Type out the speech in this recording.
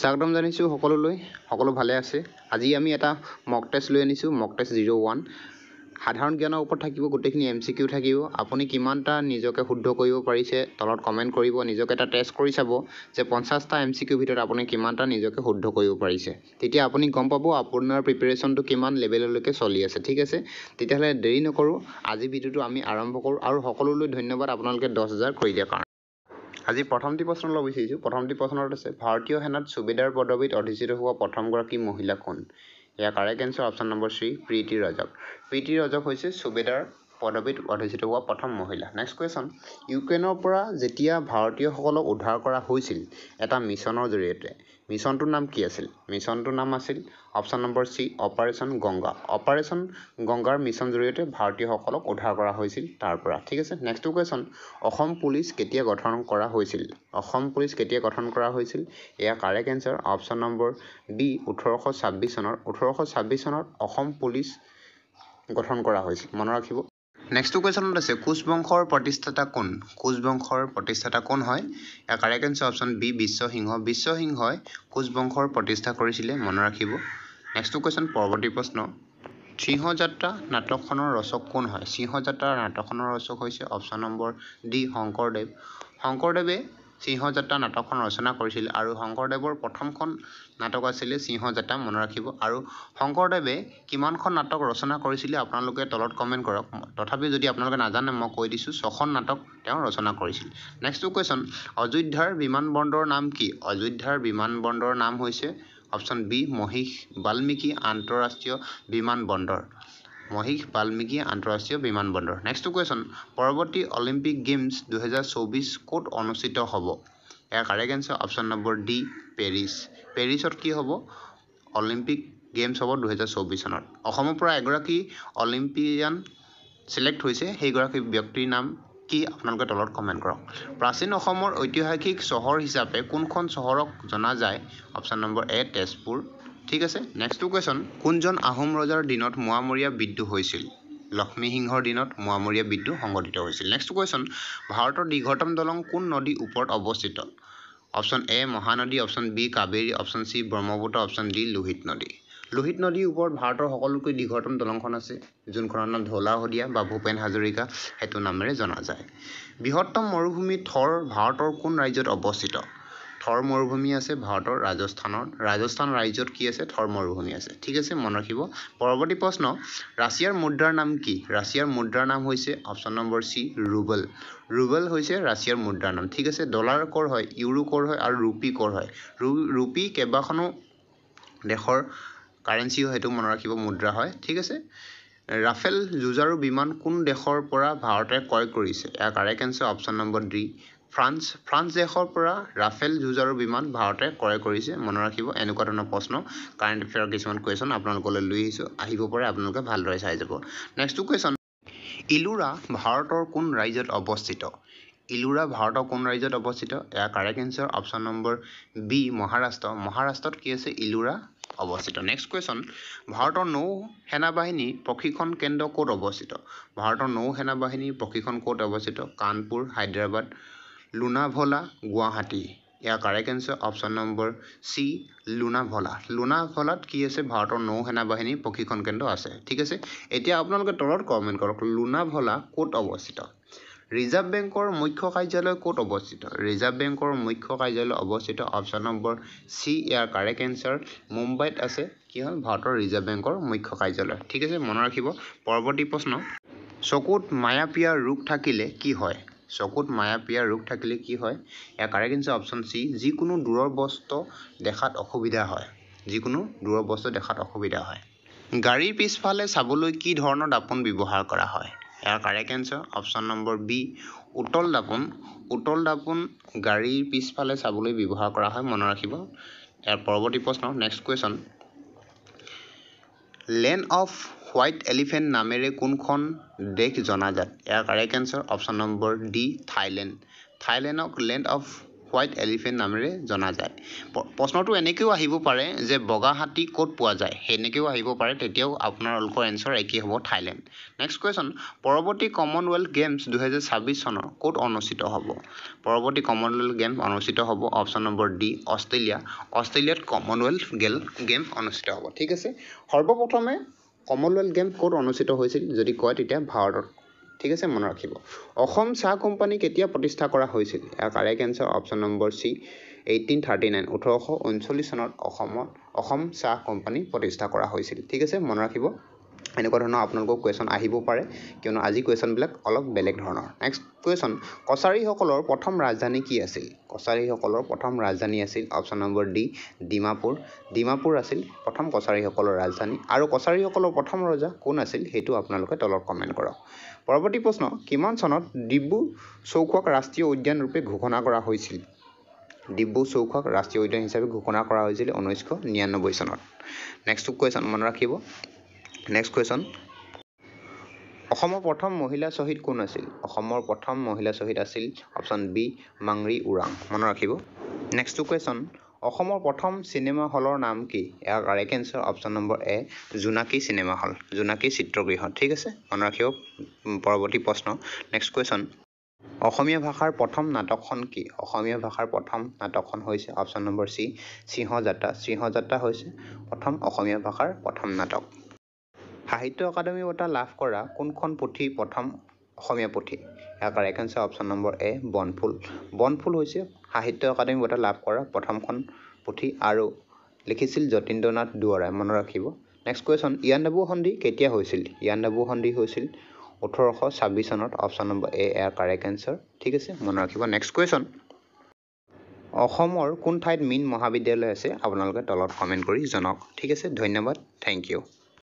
স্বাগতম জানিছোঁ সকলোলৈ সকলো ভালে আছে আজি আমি এটা মক টেষ্ট লৈ আনিছোঁ মক টেষ্ট জিৰ' ওৱান সাধাৰণ জ্ঞানৰ ওপৰত থাকিব গোটেইখিনি এম চি কিউ থাকিব আপুনি কিমানটা নিজকে শুদ্ধ কৰিব পাৰিছে তলত কমেণ্ট কৰিব নিজকে এটা টেষ্ট কৰি চাব যে পঞ্চাছটা এম চি কিউৰ ভিতৰত আপুনি কিমানটা নিজকে শুদ্ধ কৰিব পাৰিছে তেতিয়া আপুনি গম পাব আপোনাৰ প্ৰিপেৰেশ্যনটো কিমান লেভেললৈকে চলি আছে ঠিক আছে তেতিয়াহ'লে দেৰি নকৰোঁ আজি ভিডিঅ'টো আমি আৰম্ভ কৰোঁ আৰু সকলোলৈ ধন্যবাদ আপোনালোকে দহ হাজাৰ কৰি দিয়াৰ কাৰণে আজি প্ৰথমটি প্ৰশ্ন ল'ব বিচাৰিছোঁ প্ৰথমটি প্ৰশ্নত আছে ভাৰতীয় সেনাত চুবেদাৰ পদবীত অধিষ্ঠিত হোৱা প্ৰথমগৰাকী মহিলা কোন এয়া correct answer option number three Preeti Rajak Preeti Rajak হৈছে চুবেদাৰ পদবীত অধিষ্ঠিত হোৱা প্ৰথম মহিলা নেক্সট কুৱেশ্যন ইউক্ৰেইনৰ পৰা যেতিয়া ভাৰতীয়সকলক উদ্ধাৰ কৰা হৈছিল এটা মিছনৰ জৰিয়তে মিছনটোৰ নাম কি আছিল মিছনটোৰ নাম আছিল option number C operation Ganga operation গংগাৰ মিছন জৰিয়তে ভাৰতীয়সকলক উদ্ধাৰ কৰা হৈছিল তাৰ পৰা ঠিক আছে নেক্সটটো কুৱেশ্যন অসম পুলিচ কেতিয়া গঠন কৰা হৈছিল অসম পুলিচ কেতিয়া গঠন কৰা হৈছিল এয়া correct answer option number D ওঠৰশ ছাব্বিছ চনৰ ওঠৰশ ছাব্বিছ চনত অসম পুলিচ গঠন কৰা হৈছিল মনত ৰাখিব নেক্সট কুৱেশ্যনত আছে কোচ বংশৰ প্ৰতিষ্ঠাতা কোন কোচ বংশৰ প্ৰতিষ্ঠাতা কোন হয় ইয়াৰ correct answer option B Biswasingha বিশ্বসিংহই কোচ বংশৰ প্ৰতিষ্ঠা কৰিছিলে মনত ৰাখিব নেক্সট কুৱেশ্যন পৰৱৰ্তী প্ৰশ্ন সিংহযাত্ৰা নাটকখনৰ ৰচক কোন হয় সিংহযাত্ৰাৰ নাটকখনৰ ৰচক হৈছে অপশ্যন নম্বৰ ডি শংকৰদেৱ শংকৰদেৱে সিংহযাত্ৰা নাটকখন ৰচনা কৰিছিল আৰু শংকৰদেৱৰ প্ৰথমখন নাটক আছিলে সিংহযাত্ৰা মনত ৰাখিব আৰু শংকৰদেৱে কিমানখন নাটক ৰচনা কৰিছিলে আপোনালোকে তলত কমেণ্ট কৰক তথাপি যদি আপোনালোকে নাজানে মই কৈ দিছোঁ ছখন নাটক তেওঁ ৰচনা কৰিছিল নেক্সটটো কুৱেশ্যন অযোধ্যাৰ বিমান বন্দৰৰ নাম কি অযোধ্যাৰ বিমান বন্দৰৰ নাম হৈছে অপশ্যন বি মহিষ বাল্মীকি আন্তঃৰাষ্ট্ৰীয় বন্দৰ মহিষ বাল্মীকি আন্তঃৰাষ্ট্ৰীয় বিমানবন্দৰ নেক্সট কুৱেশ্যন পৰৱৰ্তী অলিম্পিক গেমছ দুহেজাৰ চৌবিছ ক'ত অনুষ্ঠিত হ'ব ইয়াৰ correct answer option number D Paris পেৰিছত কি হ'ব অলিম্পিক গেমছ হ'ব দুহেজাৰ চৌবিছ চনত অসমৰ পৰা এগৰাকী অলিম্পিয়ান ছিলেক্ট হৈছে সেইগৰাকী ব্যক্তিৰ নাম কি আপোনালোকে তলত কমেণ্ট কৰক প্ৰাচীন অসমৰ ঐতিহাসিক চহৰ হিচাপে কোনখন চহৰক জনা যায় অপশ্যন নম্বৰ এ তেজপুৰ ঠিক আছে নেক্সটটো কুৱেশ্যন কোনজন আহোম ৰজাৰ দিনত মোৱামৰীয়া বিদ্ৰোহ হৈছিল লক্ষ্মী সিংহৰ দিনত মোৱামৰীয়া বিদ্ৰোহ সংঘটিত হৈছিল নেক্সট কুৱেশ্যন ভাৰতৰ দীৰ্ঘতম দলং কোন নদীৰ ওপৰত অৱস্থিত option A Mahanadi option B Kaveri option C Brahmaputra option D Lohit নদী লোহিত নদীৰ ওপৰত ভাৰতৰ সকলোতকৈ দীঘতম দলংখন আছে যোনখনৰ নাম শদিয়া বা ভূপেন হাজৰিকা সেইটো নামেৰে জনা যায় বৃহত্তম মৰুভূমি থৰ ভাৰতৰ কোন ৰাজ্যত অৱস্থিত থৰ মৰুভূমি আছে ভাৰতৰ ৰাজস্থানত ৰাজস্থান ৰাজ্যত কি আছে থৰ মৰুভূমি আছে ঠিক আছে মনত ৰাখিব পৰৱৰ্তী প্ৰশ্ন ৰাছিয়াৰ মুদ্ৰাৰ নাম কি ৰাছিয়াৰ মুদ্ৰাৰ নাম হৈছে option number C rouble rouble হৈছে ৰাছিয়াৰ মুদ্ৰাৰ নাম ঠিক আছে ডলাৰ কৰ হয় ইউৰো কৰ হয় আৰু ৰূপী কৰ হয় ৰূপী কেইবাখনো দেশৰ কাৰেঞ্চি হয় সেইটো মনত ৰাখিব মুদ্ৰা হয় ঠিক আছে ৰাফেল যুঁজাৰু বিমান কোন দেশৰ পৰা ভাৰতে ক্ৰয় কৰিছে ইয়াৰ correct answer option number D France France দেশৰ পৰা ৰাফেল যুঁজাৰু বিমান ভাৰতে ক্ৰয় কৰিছে মনত ৰাখিব এনেকুৱা ধৰণৰ প্ৰশ্ন কাৰেণ্ট এফেয়াৰৰ কিছুমান কুৱেশ্যন আপোনালোকলৈ লৈ আহিছোঁ আহিব পাৰে আপোনালোকে ভালদৰে চাই যাব নেক্সটটো কুৱেশ্যন ইলোৰা ভাৰতৰ কোন ৰাজ্যত অৱস্থিত ইলোৰা ভাৰতৰ কোন ৰাজ্যত অৱস্থিত এয়া correct answer option number B Maharashtra মহাৰাষ্ট্ৰত কি আছে ইলোৰা অৱস্থিত নেক্সট কুৱেশ্যন ভাৰতৰ নৌ সেনাবাহিনীৰ প্ৰশিক্ষণ কেন্দ্ৰ ক'ত অৱস্থিত ভাৰতৰ নৌ সেনাবাহিনীৰ প্ৰশিক্ষণ ক'ত অৱস্থিত কানপুৰ হায়দৰাবাদ লোনাভলা গুৱাহাটী ইয়াৰ correct answer option number C Lonavala লোনাভলাত কি আছে ভাৰতৰ নৌ সেনা বাহিনীৰ প্ৰশিক্ষণ কেন্দ্ৰ আছে ঠিক আছে এতিয়া আপোনালোকে তলত কমেণ্ট কৰক লোনাভলা ক'ত অৱস্থিত ৰিজাৰ্ভ বেংকৰ মুখ্য কাৰ্যালয় ক'ত অৱস্থিত ৰিজাৰ্ভ বেংকৰ মুখ্য কাৰ্যালয় অৱস্থিত অপশ্যন নম্বৰ চি ইয়াৰ কাৰেক্ট এনচাৰ মুম্বাইত আছে কি হ'ল ভাৰতৰ ৰিজাৰ্ভ বেংকৰ মুখ্য কাৰ্যালয় ঠিক আছে মনত ৰাখিব পৰৱৰ্তী প্ৰশ্ন চকুত মায়াপিয়া ৰোগ থাকিলে কি হয় চকুত মায়াপিয়া ৰোগ থাকিলে কি হয় ইয়াৰ কাৰেক্ট এঞ্চাৰ অপশ্যন চি যিকোনো দূৰৰ বস্তু দেখাত অসুবিধা হয় যিকোনো দূৰৰ বস্তু দেখাত অসুবিধা হয় গাড়ীৰ পিছফালে চাবলৈ কি ধৰণৰ দাপোন ব্যৱহাৰ কৰা হয় ইয়াৰ correct answer option number B উতল দাপোন উতল দাপোন গাড়ীৰ পিছফালে চাবলৈ ব্যৱহাৰ কৰা হয় মনত ৰাখিব ইয়াৰ পৰৱৰ্তী প্ৰশ্ন next question land of white elephant নামেৰে কোনখন দেশ জনাজাত ইয়াৰ correct answer option number D Thailand থাইলেণ্ডক লেণ্ড অফ হোৱাইট এলিফেণ্ট নামেৰে জনা যায় প্ৰশ্নটো এনেকৈও আহিব পাৰে যে বগা হাতী ক'ত পোৱা যায় সেনেকৈও আহিব পাৰে তেতিয়াও আপোনালোকৰ এনচাৰ একেই হ'ব থাইলেণ্ড নেক্সট কুৱেশ্যন পৰৱৰ্তী কমনৱেলথ গেমছ দুহেজাৰ ছাব্বিছ চনৰ ক'ত অনুষ্ঠিত হ'ব পৰৱৰ্তী কমনৱেল্থ গেমছ অনুষ্ঠিত হ'ব অপশ্যন নম্বৰ ডি অষ্ট্ৰেলিয়া অষ্ট্ৰেলিয়াত কমনৱেল্থ গেল গেমছ অনুষ্ঠিত হ'ব ঠিক আছে সৰ্বপ্ৰথমে কমনৱেলথ গেম ক'ত অনুষ্ঠিত হৈছিল যদি কয় তেতিয়া ভাৰতত ঠিক আছে মনত ৰাখিব অসম চাহ কোম্পানী কেতিয়া প্ৰতিষ্ঠা কৰা হৈছিল ইয়াৰ correct answer option number C eighteen thirty nine ওঠৰশ ঊনচল্লিছ চনত অসমত অসম চাহ কোম্পানী প্ৰতিষ্ঠা কৰা হৈছিল ঠিক আছে মনত ৰাখিব এনেকুৱা ধৰণৰ আপোনালোকৰ কুৱেশ্যন আহিব পাৰে কিয়নো আজি কুৱেশ্যনবিলাক অলপ বেলেগ ধৰণৰ নেক্সট কুৱেশ্যন কছাৰীসকলৰ প্ৰথম ৰাজধানী কি আছিল কছাৰীসকলৰ প্ৰথম ৰাজধানী আছিল option number D Dimapur Dimapur আছিল প্ৰথম কছাৰীসকলৰ ৰাজধানী আৰু কছাৰীসকলৰ প্ৰথম ৰজা কোন আছিল সেইটো আপোনালোকে তলত কমেণ্ট কৰক পৰৱৰ্তী প্ৰশ্ন কিমান চনত ডিব্ৰু চৌখোৱাক ৰাষ্ট্ৰীয় উদ্যানৰূপে ঘোষণা কৰা হৈছিল ডিব্ৰু চৌখোৱাক ৰাষ্ট্ৰীয় উদ্যান হিচাপে ঘোষণা কৰা হৈছিল ঊনৈছশ নিৰান্নব্বৈ চনত নেক্সট কুৱেশ্যন মনত ৰাখিব নেক্সট কুৱেশ্যন অসমৰ প্ৰথম মহিলা শ্বহীদ কোন আছিল অসমৰ প্ৰথম মহিলা শ্বহীদ আছিল অপশ্যন বি মাংৰি ওৰাং মনত ৰাখিব নেক্সট কুৱেশ্যন অসমৰ প্ৰথম চিনেমা হলৰ নাম কি ইয়াৰ correct answer option number A Jonaki cinema hall Jonaki চিত্ৰগৃহ ঠিক আছে মনত ৰাখিব পৰৱৰ্তী প্ৰশ্ন নেক্সট কুৱেশ্যন অসমীয়া ভাষাৰ প্ৰথম নাটকখন কি অসমীয়া ভাষাৰ প্ৰথম নাটকখন হৈছে option number C Singhayatra Singhayatra হৈছে প্ৰথম অসমীয়া ভাষাৰ প্ৰথম নাটক সাহিত্য একাডেমী বঁটা লাভ কৰা কোনখন পুথি প্ৰথম অসমীয়া পুথি ইয়াৰ correct answer option number A Banaphul Banaphul হৈছে সাহিত্য একাডেমী বঁটা লাভ কৰা প্ৰথমখন পুথি আৰু লিখিছিল যতীন্দ্ৰনাথ নাথ দুৱৰাই মনত ৰাখিব নেক্সট কুৱেশ্যন ইয়ানডাবু সন্ধি কেতিয়া হৈছিল ইয়ানডাবু সন্ধি হৈছিল ওঠৰশ ছাব্বিছ চনত অপশ্যন নম্বৰ এ ইয়াৰ কাৰেক্ট এনচাৰ ঠিক আছে মনত ৰাখিব নেক্সট কুৱেশ্যন অসমৰ কোন ঠাইত মেইন মহাবিদ্যালয় আছে আপোনালোকে তলত কমেণ্ট কৰি জনাওক ঠিক আছে ধন্যবাদ থেংক ইউ